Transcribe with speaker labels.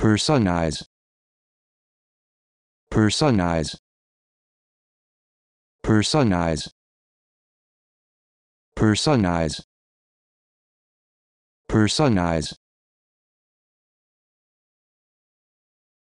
Speaker 1: Personize. Personize. Personize. Personize. Personize.